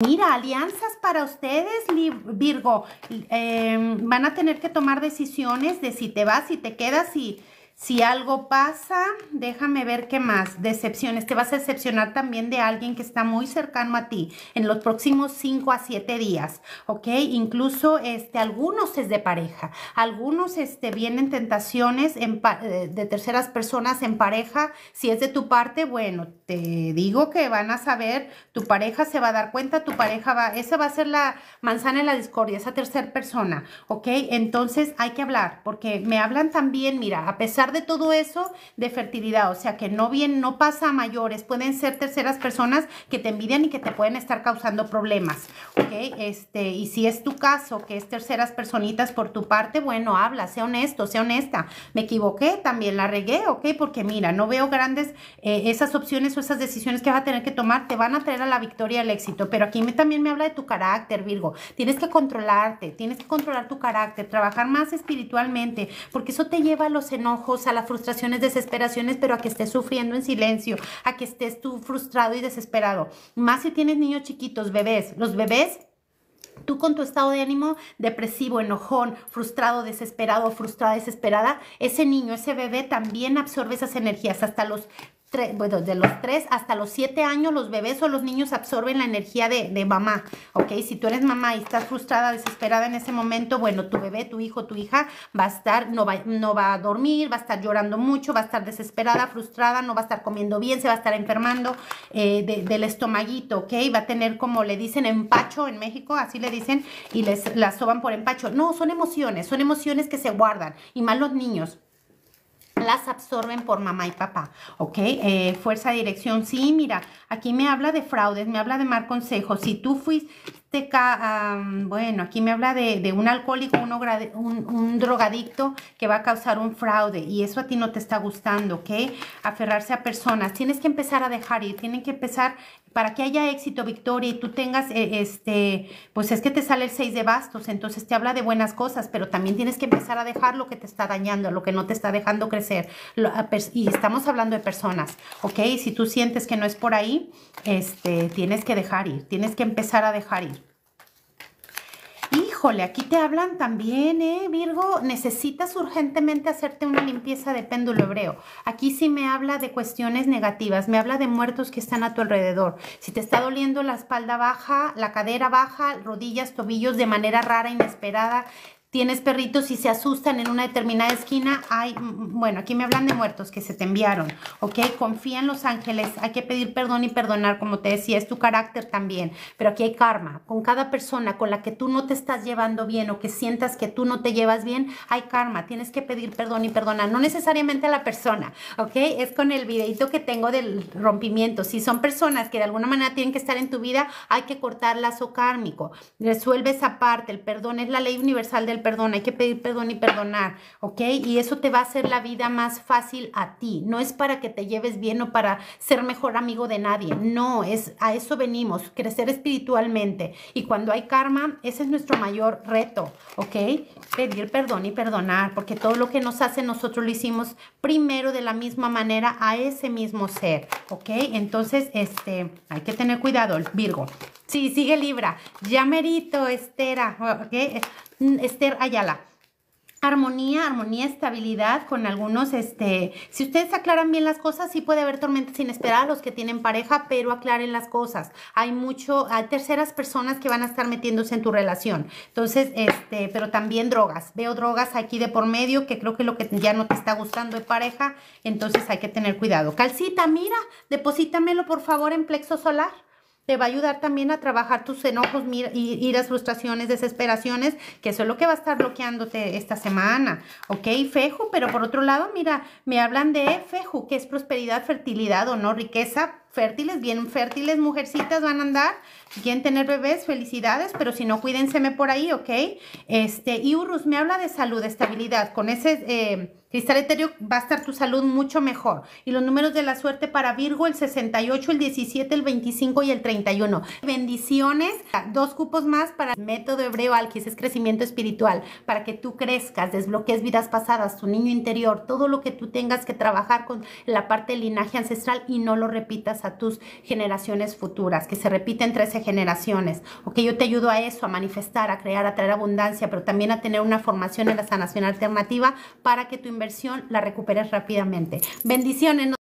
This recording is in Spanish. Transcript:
Mira, alianzas para ustedes, Virgo. Em, van a tener que tomar decisiones de si te vas, si te quedas, si, si algo pasa, déjame ver qué más. Decepciones. Te vas a decepcionar también de alguien que está muy cercano a ti en los próximos 5 a 7 días, ¿ok? Incluso este, algunos es de pareja. Algunos este, vienen tentaciones eh, de terceras personas en pareja. Si es de tu parte, bueno, te digo que van a saber, tu pareja se va a dar cuenta, tu pareja va, esa va a ser la manzana en la discordia, esa tercera persona, ¿ok? Entonces hay que hablar, porque me hablan también, mira, a pesar de todo eso, de fertilidad. O sea que no bien, no pasa a mayores. Pueden ser terceras personas que te envidian y que te pueden estar causando problemas. ¿Ok? Este, y si es tu caso, que es terceras personitas por tu parte, bueno, habla, sea honesto, sea honesta. Me equivoqué, también la regué, ¿ok? Porque mira, no veo grandes eh, esas opciones o esas decisiones que vas a tener que tomar, te van a traer a la victoria, al éxito. Pero aquí me, también me habla de tu carácter, Virgo. Tienes que controlarte, tienes que controlar tu carácter, trabajar más espiritualmente, porque eso te lleva a los enojos a las frustraciones, desesperaciones, pero a que estés sufriendo en silencio, a que estés tú frustrado y desesperado. Más si tienes niños chiquitos, bebés, los bebés Tú con tu estado de ánimo depresivo, enojón, frustrado, desesperado, frustrada, desesperada, ese niño, ese bebé también absorbe esas energías. Hasta los bueno, de los 3 hasta los siete años los bebés o los niños absorben la energía de, mamá, ¿ok? Si tú eres mamá y estás frustrada, desesperada en ese momento, bueno, tu bebé, tu hijo, tu hija va a estar, no va, no va a dormir, va a estar llorando mucho, va a estar desesperada, frustrada, no va a estar comiendo bien, se va a estar enfermando eh, del estomaguito, ¿ok? Va a tener como le dicen empacho en México, así le dicen, y les la soban por empacho. No, son emociones, son emociones que se guardan, y más los niños, las absorben por mamá y papá, ¿ok? Eh, fuerza de dirección, sí, mira, aquí me habla de fraudes, me habla de mal consejo, si tú fuiste, bueno, aquí me habla de, un alcohólico, un, drogadicto que va a causar un fraude y eso a ti no te está gustando, ¿ok? Aferrarse a personas. Tienes que empezar a dejar ir, tienen que empezar para que haya éxito, victoria y tú tengas, eh, este, pues es que te sale el 6 de bastos, entonces te habla de buenas cosas, pero también tienes que empezar a dejar lo que te está dañando, lo que no te está dejando crecer. y estamos hablando de personas, ¿ok? Si tú sientes que no es por ahí, este, tienes que dejar ir, tienes que empezar a dejar ir. Híjole, aquí te hablan también, ¿eh, Virgo? Necesitas urgentemente hacerte una limpieza de péndulo hebreo. Aquí sí me habla de cuestiones negativas, me habla de muertos que están a tu alrededor. Si te está doliendo la espalda baja, la cadera baja, rodillas, tobillos de manera rara, inesperada, tienes perritos y se asustan en una determinada esquina, hay, bueno, aquí me hablan de muertos que se te enviaron, ¿ok? Confía en los ángeles, hay que pedir perdón y perdonar, como te decía, es tu carácter también, pero aquí hay karma, con cada persona con la que tú no te estás llevando bien o que sientas que tú no te llevas bien, hay karma, tienes que pedir perdón y perdonar, no necesariamente a la persona, ¿ok? Es con el videito que tengo del rompimiento, si son personas que de alguna manera tienen que estar en tu vida, hay que cortar lazo kármico, resuelve esa parte, el perdón es la ley universal del perdón, hay que pedir perdón y perdonar, ¿ok? Y eso te va a hacer la vida más fácil a ti. No es para que te lleves bien o para ser mejor amigo de nadie. No, es a eso venimos, crecer espiritualmente. Y cuando hay karma, ese es nuestro mayor reto, ¿ok? Pedir perdón y perdonar, porque todo lo que nos hace nosotros lo hicimos primero de la misma manera a ese mismo ser, ¿ok? Entonces, este, hay que tener cuidado, Virgo. Sí, sigue Libra. Ya merito, Estera, okay. Mm, Esther Ayala. Armonía, armonía, estabilidad con algunos, este, si ustedes aclaran bien las cosas, sí puede haber tormentas inesperadas, los que tienen pareja, pero aclaren las cosas. Hay mucho, hay terceras personas que van a estar metiéndose en tu relación. Entonces, este, pero también drogas. Veo drogas aquí de por medio, que creo que lo que ya no te está gustando es pareja, entonces hay que tener cuidado. Calcita, mira, deposítamelo por favor en plexo solar te va a ayudar también a trabajar tus enojos, iras, frustraciones, desesperaciones, que eso es lo que va a estar bloqueándote esta semana, ¿ok? Fejo, pero por otro lado, mira, me hablan de FEJU, que es prosperidad, fertilidad, o no riqueza, fértiles, bien fértiles, mujercitas van a andar, quieren tener bebés, felicidades, pero si no, cuídenseme por ahí, ¿ok? Este, y Urus me habla de salud, de estabilidad, con ese eh, cristal etéreo va a estar tu salud mucho mejor. Y los números de la suerte para Virgo, el 68, el 17, el 25 y el 31. Bendiciones, dos cupos más para el método hebreo Alquis, es crecimiento espiritual, para que tú crezcas, desbloquees vidas pasadas, tu niño interior, todo lo que tú tengas que trabajar con la parte del linaje ancestral y no lo repitas a tus generaciones futuras, que se repiten 13 generaciones. o que yo te ayudo a eso, a manifestar, a crear, a traer abundancia, pero también a tener una formación en la sanación alternativa para que tu inversión la recuperes rápidamente. Bendiciones.